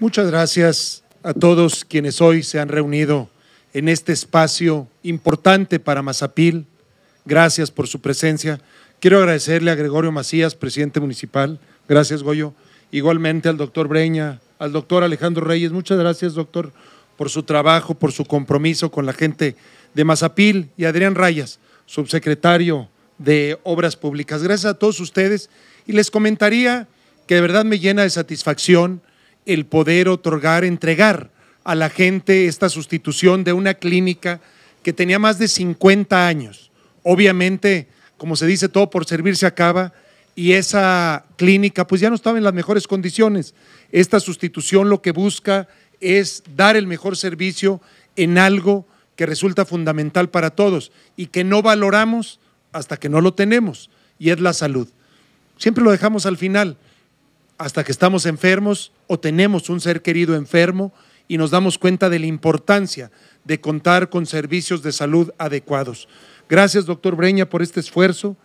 Muchas gracias a todos quienes hoy se han reunido en este espacio importante para Mazapil. Gracias por su presencia. Quiero agradecerle a Gregorio Macías, presidente municipal. Gracias, Goyo. Igualmente al doctor Breña, al doctor Alejandro Reyes. Muchas gracias, doctor, por su trabajo, por su compromiso con la gente de Mazapil y Adrián Rayas, subsecretario de Obras Públicas. Gracias a todos ustedes y les comentaría que de verdad me llena de satisfacción el poder otorgar, entregar a la gente esta sustitución de una clínica que tenía más de 50 años. Obviamente, como se dice, todo por servir se acaba y esa clínica pues ya no estaba en las mejores condiciones. Esta sustitución lo que busca es dar el mejor servicio en algo que resulta fundamental para todos y que no valoramos hasta que no lo tenemos, y es la salud. Siempre lo dejamos al final hasta que estamos enfermos o tenemos un ser querido enfermo y nos damos cuenta de la importancia de contar con servicios de salud adecuados. Gracias, doctor Breña, por este esfuerzo.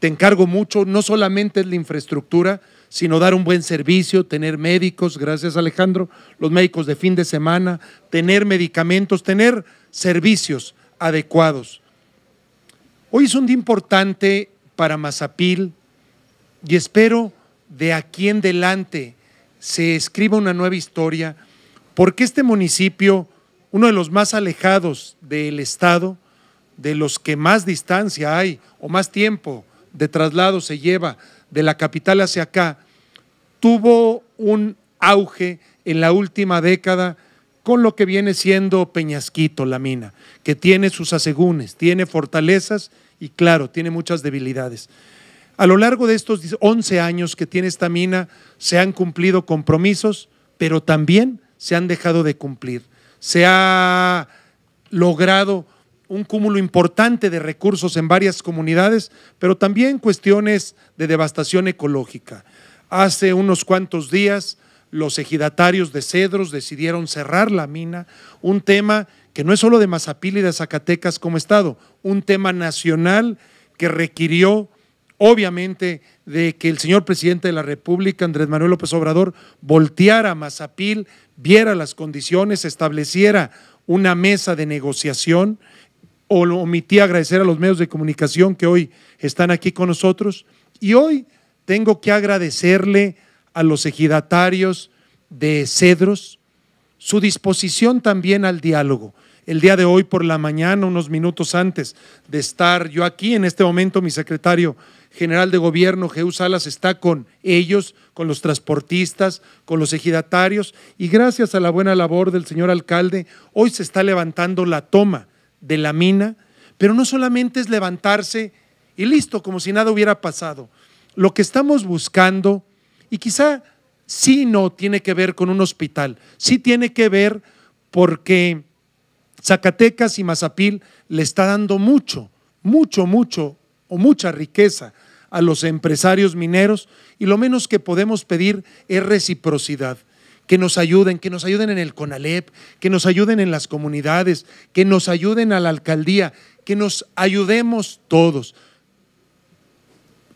Te encargo mucho, no solamente la infraestructura, sino dar un buen servicio, tener médicos, gracias Alejandro, los médicos de fin de semana, tener medicamentos, tener servicios adecuados. Hoy es un día importante para Mazapil y espero de aquí en delante se escriba una nueva historia, porque este municipio, uno de los más alejados del Estado, de los que más distancia hay o más tiempo de traslado se lleva de la capital hacia acá, tuvo un auge en la última década con lo que viene siendo Peñasquito, la mina, que tiene sus asegúnes, tiene fortalezas y claro, tiene muchas debilidades. A lo largo de estos 11 años que tiene esta mina, se han cumplido compromisos, pero también se han dejado de cumplir. Se ha logrado un cúmulo importante de recursos en varias comunidades, pero también cuestiones de devastación ecológica. Hace unos cuantos días los ejidatarios de Cedros decidieron cerrar la mina, un tema que no es solo de Mazapil y de Zacatecas como Estado, un tema nacional que requirió obviamente, de que el señor presidente de la República, Andrés Manuel López Obrador, volteara a Mazapil, viera las condiciones, estableciera una mesa de negociación, o lo omití agradecer a los medios de comunicación que hoy están aquí con nosotros. Y hoy tengo que agradecerle a los ejidatarios de Cedros su disposición también al diálogo el día de hoy por la mañana, unos minutos antes de estar yo aquí. En este momento mi secretario general de gobierno, Jesús Salas, está con ellos, con los transportistas, con los ejidatarios y gracias a la buena labor del señor alcalde, hoy se está levantando la toma de la mina, pero no solamente es levantarse y listo, como si nada hubiera pasado. Lo que estamos buscando, y quizá sí no tiene que ver con un hospital, sí tiene que ver porque Zacatecas y Mazapil le está dando mucho, mucho, mucho o mucha riqueza a los empresarios mineros y lo menos que podemos pedir es reciprocidad, que nos ayuden, que nos ayuden en el CONALEP, que nos ayuden en las comunidades, que nos ayuden a la alcaldía, que nos ayudemos todos.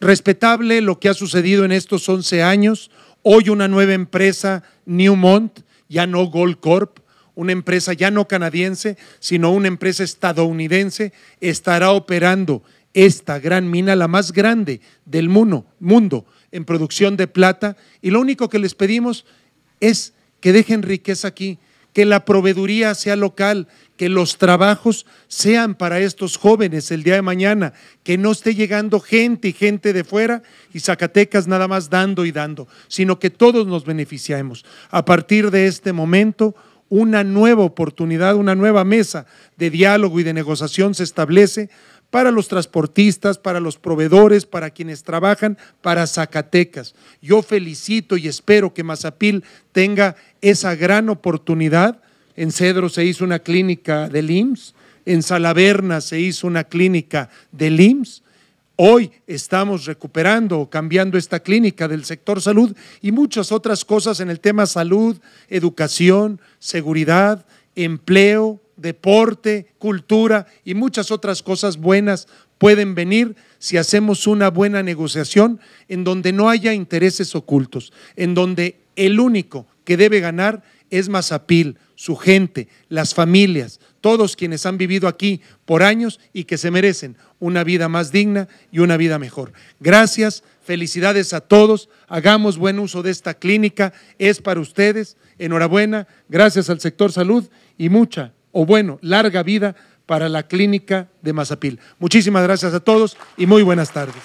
Respetable lo que ha sucedido en estos 11 años, hoy una nueva empresa, Newmont, ya no Goldcorp una empresa ya no canadiense, sino una empresa estadounidense, estará operando esta gran mina, la más grande del mundo, en producción de plata. Y lo único que les pedimos es que dejen riqueza aquí, que la proveeduría sea local, que los trabajos sean para estos jóvenes el día de mañana, que no esté llegando gente y gente de fuera y Zacatecas nada más dando y dando, sino que todos nos beneficiemos. A partir de este momento, una nueva oportunidad, una nueva mesa de diálogo y de negociación se establece para los transportistas, para los proveedores, para quienes trabajan para Zacatecas. Yo felicito y espero que Mazapil tenga esa gran oportunidad. En Cedro se hizo una clínica del IMSS, en Salaverna se hizo una clínica del IMSS. Hoy estamos recuperando o cambiando esta clínica del sector salud y muchas otras cosas en el tema salud, educación, seguridad, empleo, deporte, cultura y muchas otras cosas buenas pueden venir si hacemos una buena negociación en donde no haya intereses ocultos, en donde el único que debe ganar es Mazapil, su gente, las familias, todos quienes han vivido aquí por años y que se merecen una vida más digna y una vida mejor. Gracias, felicidades a todos, hagamos buen uso de esta clínica, es para ustedes, enhorabuena, gracias al sector salud y mucha, o bueno, larga vida para la clínica de Mazapil. Muchísimas gracias a todos y muy buenas tardes.